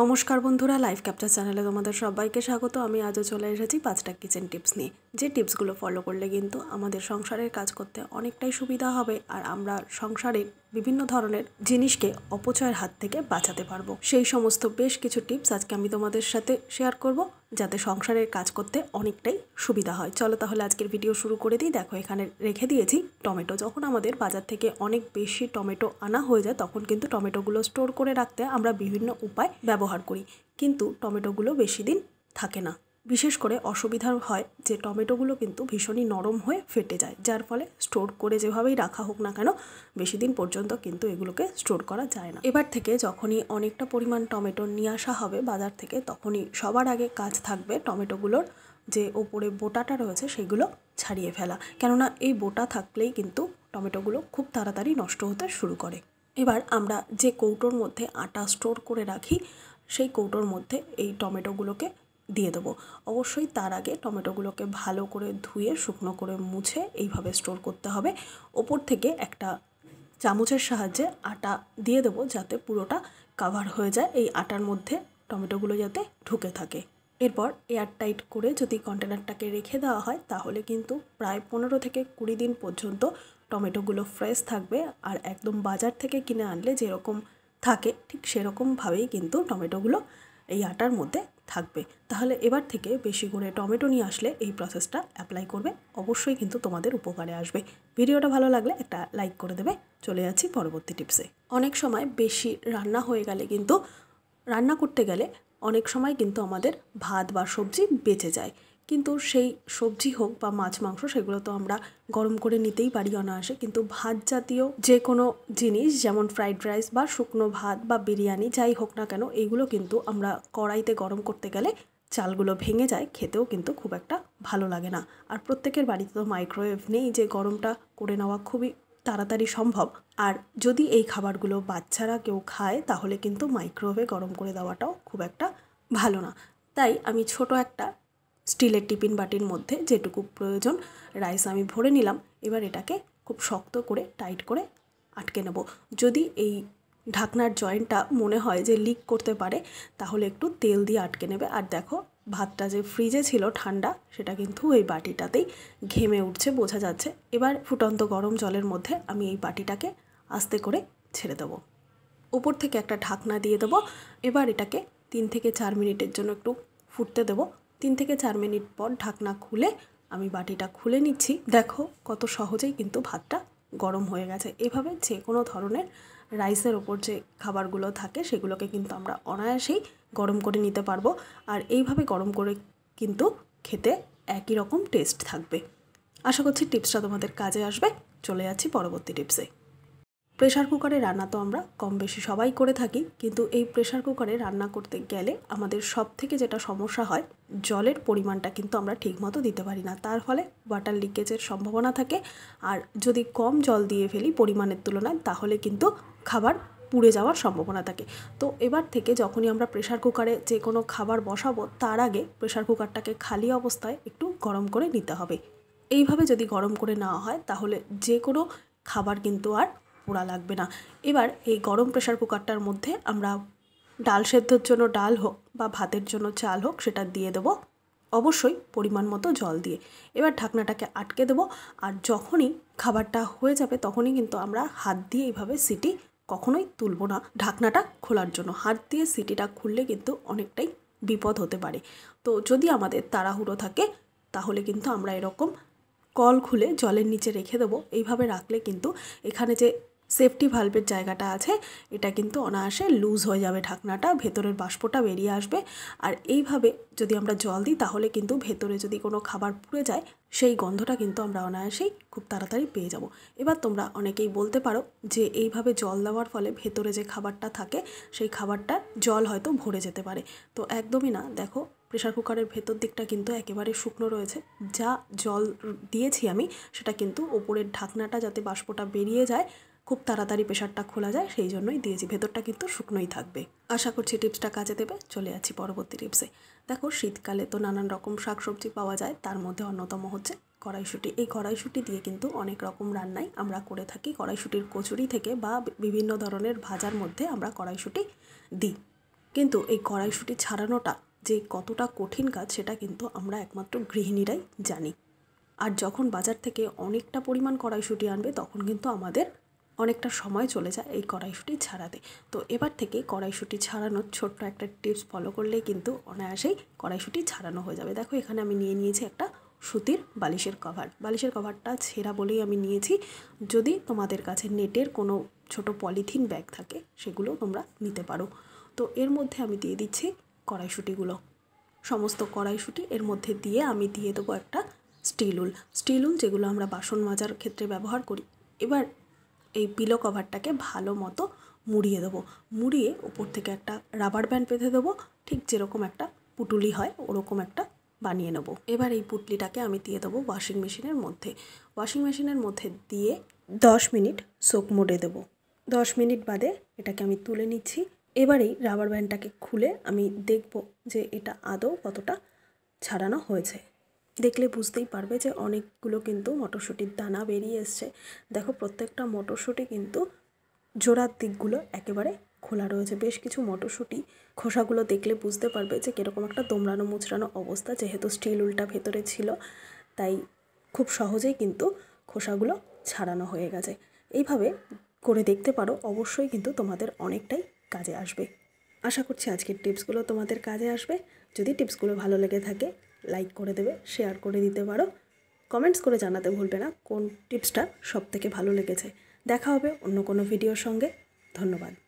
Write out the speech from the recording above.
নমস্কার বন্ধুরা live capture চ্যানেলে তোমাদের সবাইকে স্বাগত আমি আজও চলে এসেছি পাঁচটা কিচেন টিপস নিয়ে যে টিপসগুলো ফলো করলে কিন্তু আমাদের সংসারের কাজ করতে অনেকটাই সুবিধা হবে আর আমরা সংসারের বিভিন্ন ধরনের জিনিসকে অপচয়ের হাত থেকে বাঁচাতে পারবো সেই সমস্ত বেশ কিছু টিপস আজকে আমি তোমাদের সাথে শেয়ার করব যাতে সংসারের কাজ করতে অনেকটাই সুবিধা হয় চলো তাহলে আজকের ভিডিও শুরু করে দিই দেখো এখানে রেখে দিয়েছি টমেটো যখন আমাদের বাজার থেকে অনেক বেশি টমেটো আনা হয়ে যায় তখন কিন্তু টমেটোগুলো স্টোর করে রাখতে আমরা বিভিন্ন উপায় ব্যবহার করি কিন্তু টমেটোগুলো বেশি দিন থাকে না বিশেষ করে অসুবিধা হয় যে টমেটোগুলো কিন্তু ভীষণই নরম হয়ে ফেটে যায় যার ফলে স্টোর করে যেভাবেই রাখা হোক না কেন বেশি দিন পর্যন্ত কিন্তু এগুলোকে স্টোর করা যায় না এবার থেকে যখনই অনেকটা পরিমাণ টমেটো নিয়ে আসা হবে বাজার থেকে তখনই সবার আগে কাজ থাকবে টমেটোগুলোর যে ওপরে বোটাটা রয়েছে সেগুলো ছাড়িয়ে ফেলা কেননা এই বোটা থাকলেই কিন্তু টমেটোগুলো খুব তাড়াতাড়ি নষ্ট হতে শুরু করে এবার আমরা যে কৌটোর মধ্যে আটা স্টোর করে রাখি সেই কৌটোর মধ্যে এই টমেটোগুলোকে দিয়ে দেবো অবশ্যই তার আগে টমেটোগুলোকে ভালো করে ধুয়ে শুকনো করে মুছে এইভাবে স্টোর করতে হবে ওপর থেকে একটা চামচের সাহায্যে আটা দিয়ে দেবো যাতে পুরোটা কাভার হয়ে যায় এই আটার মধ্যে টমেটোগুলো যাতে ঢুকে থাকে এরপর এয়ার টাইট করে যদি কন্টেনারটাকে রেখে দেওয়া হয় তাহলে কিন্তু প্রায় পনেরো থেকে কুড়ি দিন পর্যন্ত টমেটোগুলো ফ্রেশ থাকবে আর একদম বাজার থেকে কিনে আনলে যেরকম থাকে ঠিক সেরকমভাবেই কিন্তু টমেটোগুলো এই আটার মধ্যে থাকবে তাহলে এবার থেকে বেশি করে টমেটো নিয়ে আসলে এই প্রসেসটা অ্যাপ্লাই করবে অবশ্যই কিন্তু তোমাদের উপকারে আসবে ভিডিওটা ভালো লাগলে একটা লাইক করে দেবে চলে যাচ্ছি পরবর্তী টিপসে অনেক সময় বেশি রান্না হয়ে গেলে কিন্তু রান্না করতে গেলে অনেক সময় কিন্তু আমাদের ভাত বা সবজি বেঁচে যায় কিন্তু সেই সবজি হোক বা মাছ মাংস সেগুলো তো আমরা গরম করে নিতেই পারি অনায়াসে কিন্তু ভাত জাতীয় যে কোনো জিনিস যেমন ফ্রাইড রাইস বা শুকনো ভাত বা বিরিয়ানি যাই হোক না কেন এগুলো কিন্তু আমরা কড়াইতে গরম করতে গেলে চালগুলো ভেঙে যায় খেতেও কিন্তু খুব একটা ভালো লাগে না আর প্রত্যেকের বাড়িতে তো মাইক্রোওয়েভ নেই যে গরমটা করে নেওয়া খুবই তাড়াতাড়ি সম্ভব আর যদি এই খাবারগুলো বাচ্চারা কেউ খায় তাহলে কিন্তু মাইক্রোওয়েভে গরম করে দেওয়াটাও খুব একটা ভালো না তাই আমি ছোট একটা স্টিলের টিফিন বাটির মধ্যে যেটুকু প্রয়োজন রাইস আমি ভরে নিলাম এবার এটাকে খুব শক্ত করে টাইট করে আটকে নেব যদি এই ঢাকনার জয়েন্টটা মনে হয় যে লিক করতে পারে তাহলে একটু তেল দিয়ে আটকে নেবে আর দেখো ভাতটা যে ফ্রিজে ছিল ঠান্ডা সেটা কিন্তু এই বাটিটাতেই ঘেমে উঠছে বোঝা যাচ্ছে এবার ফুটন্ত গরম জলের মধ্যে আমি এই বাটিটাকে আস্তে করে ছেড়ে দেবো ওপর থেকে একটা ঢাকনা দিয়ে দেবো এবার এটাকে তিন থেকে চার মিনিটের জন্য একটু ফুটতে দেবো তিন থেকে চার মিনিট পর ঢাকনা খুলে আমি বাটিটা খুলে নিচ্ছি দেখো কত সহজেই কিন্তু ভাতটা গরম হয়ে গেছে এভাবে যে কোনো ধরনের রাইসের ওপর যে খাবারগুলো থাকে সেগুলোকে কিন্তু আমরা অনায়াসেই গরম করে নিতে পারবো আর এইভাবে গরম করে কিন্তু খেতে একই রকম টেস্ট থাকবে আশা করছি টিপসটা তোমাদের কাজে আসবে চলে যাচ্ছি পরবর্তী টিপসে প্রেশার কুকারে রান্না তো আমরা কম বেশি সবাই করে থাকি কিন্তু এই প্রেশার কুকারে রান্না করতে গেলে আমাদের সব থেকে যেটা সমস্যা হয় জলের পরিমাণটা কিন্তু আমরা ঠিকমতো দিতে পারি না তার ফলে ওয়াটার লিকেজের সম্ভাবনা থাকে আর যদি কম জল দিয়ে ফেলি পরিমাণের তুলনায় তাহলে কিন্তু খাবার পুড়ে যাওয়ার সম্ভাবনা থাকে তো এবার থেকে যখনই আমরা প্রেশার কুকারে যে কোনো খাবার বসাবো তার আগে প্রেশার কুকারটাকে খালি অবস্থায় একটু গরম করে নিতে হবে এইভাবে যদি গরম করে নেওয়া হয় তাহলে যে কোনো খাবার কিন্তু আর পোড়া লাগবে না এবার এই গরম প্রেশার কুকারটার মধ্যে আমরা ডাল সেদ্ধর জন্য ডাল হোক বা ভাতের জন্য চাল হোক সেটা দিয়ে দেবো অবশ্যই পরিমাণ মতো জল দিয়ে এবার ঢাকনাটাকে আটকে দেবো আর যখনই খাবারটা হয়ে যাবে তখনই কিন্তু আমরা হাত দিয়ে এইভাবে সিটি কখনোই তুলব না ঢাকনাটা খোলার জন্য হাত দিয়ে সিটিটা খুললে কিন্তু অনেকটাই বিপদ হতে পারে তো যদি আমাদের তাড়াহুড়ো থাকে তাহলে কিন্তু আমরা এরকম কল খুলে জলের নিচে রেখে দেবো এইভাবে রাখলে কিন্তু এখানে যে সেফটি ভাল্বের জায়গাটা আছে এটা কিন্তু অনায়াসে লুজ হয়ে যাবে ঢাকনাটা ভেতরের বাষ্পটা বেরিয়ে আসবে আর এইভাবে যদি আমরা জল দিই তাহলে কিন্তু ভেতরে যদি কোনো খাবার পুড়ে যায় সেই গন্ধটা কিন্তু আমরা অনায়াসেই খুব তাড়াতাড়ি পেয়ে যাব এবার তোমরা অনেকেই বলতে পারো যে এইভাবে জল দেওয়ার ফলে ভেতরে যে খাবারটা থাকে সেই খাবারটা জল হয়তো ভরে যেতে পারে তো একদমই না দেখো প্রেশার কুকারের ভেতর দিকটা কিন্তু একেবারে শুকনো রয়েছে যা জল দিয়েছি আমি সেটা কিন্তু ওপরের ঢাকনাটা যাতে বাষ্পটা বেরিয়ে যায় খুব তাড়াতাড়ি প্রেশারটা খোলা যায় সেই জন্যই দিয়েছি ভেতরটা কিন্তু শুকনোই থাকবে আশা করছি টিপসটা কাজে দেবে চলে আছি পরবর্তী টিপসে দেখো শীতকালে তো নানান রকম শাকসবজি পাওয়া যায় তার মধ্যে অন্যতম হচ্ছে কড়াইশুঁটি এই কড়াইশুঁটি দিয়ে কিন্তু অনেক রকম রান্নাই আমরা করে থাকি কড়াইশুঁটির কচুরি থেকে বা বিভিন্ন ধরনের ভাজার মধ্যে আমরা কড়াইশুঁটি দিই কিন্তু এই কড়াইশুঁটি ছাড়ানোটা যে কতটা কঠিন কাজ সেটা কিন্তু আমরা একমাত্র গৃহিণীরাই জানি আর যখন বাজার থেকে অনেকটা পরিমাণ কড়াইশুঁটি আনবে তখন কিন্তু আমাদের অনেকটা সময় চলে যায় এই কড়াইশুঁটি ছাড়াতে তো এবার থেকে কড়াইশুঁটি ছাড়ানোর ছোট্ট একটা টিপস ফলো করলেই কিন্তু অনায়াসেই কড়াইশুঁটি ছাড়ানো হয়ে যাবে দেখো এখানে আমি নিয়ে নিয়েছি একটা সুতির বালিশের কভার বালিশের কভারটা ছেঁড়া বলেই আমি নিয়েছি যদি তোমাদের কাছে নেটের কোনো ছোট পলিথিন ব্যাগ থাকে সেগুলো তোমরা নিতে পারো তো এর মধ্যে আমি দিয়ে দিচ্ছি কড়াইশুঁটিগুলো সমস্ত কড়াইশুঁটি এর মধ্যে দিয়ে আমি দিয়ে দেবো একটা স্টিল উল স্টিল উল যেগুলো আমরা বাসন মাজার ক্ষেত্রে ব্যবহার করি এবার এই পিলো কভারটাকে ভালো মতো মুড়িয়ে দেবো মুড়িয়ে ওপর থেকে একটা রাবার ব্যান্ড পেঁধে দেবো ঠিক যেরকম একটা পুটুলি হয় ওরকম একটা বানিয়ে নেবো এবার এই পুটলিটাকে আমি দিয়ে দেবো ওয়াশিং মেশিনের মধ্যে ওয়াশিং মেশিনের মধ্যে দিয়ে দশ মিনিট সোক মুড়ে দেবো দশ মিনিট বাদে এটাকে আমি তুলে নিচ্ছি এবারেই রাবার ব্যান্ডটাকে খুলে আমি দেখব যে এটা আদৌ কতটা ছাড়ানো হয়েছে দেখলে বুঝতেই পারবে যে অনেকগুলো কিন্তু মটরশুঁটির দানা বেরিয়ে এসছে দেখো প্রত্যেকটা মটরশুঁটি কিন্তু জোড়ার দিকগুলো একেবারে খোলা রয়েছে বেশ কিছু মটরশুঁটি খোসাগুলো দেখলে বুঝতে পারবে যে কীরকম একটা দোমড়ানো মুচড়ানো অবস্থা যেহেতু স্টিল উল্টা ভেতরে ছিল তাই খুব সহজেই কিন্তু খোসাগুলো ছাড়ানো হয়ে গেছে এইভাবে করে দেখতে পারো অবশ্যই কিন্তু তোমাদের অনেকটাই কাজে আসবে আশা করছি আজকের টিপসগুলো তোমাদের কাজে আসবে যদি টিপসগুলো ভালো লেগে থাকে লাইক করে দেবে শেয়ার করে দিতে পারো কমেন্টস করে জানাতে ভুলবে না কোন টিপসটা সবথেকে ভালো লেগেছে দেখা হবে অন্য কোনো ভিডিওর সঙ্গে ধন্যবাদ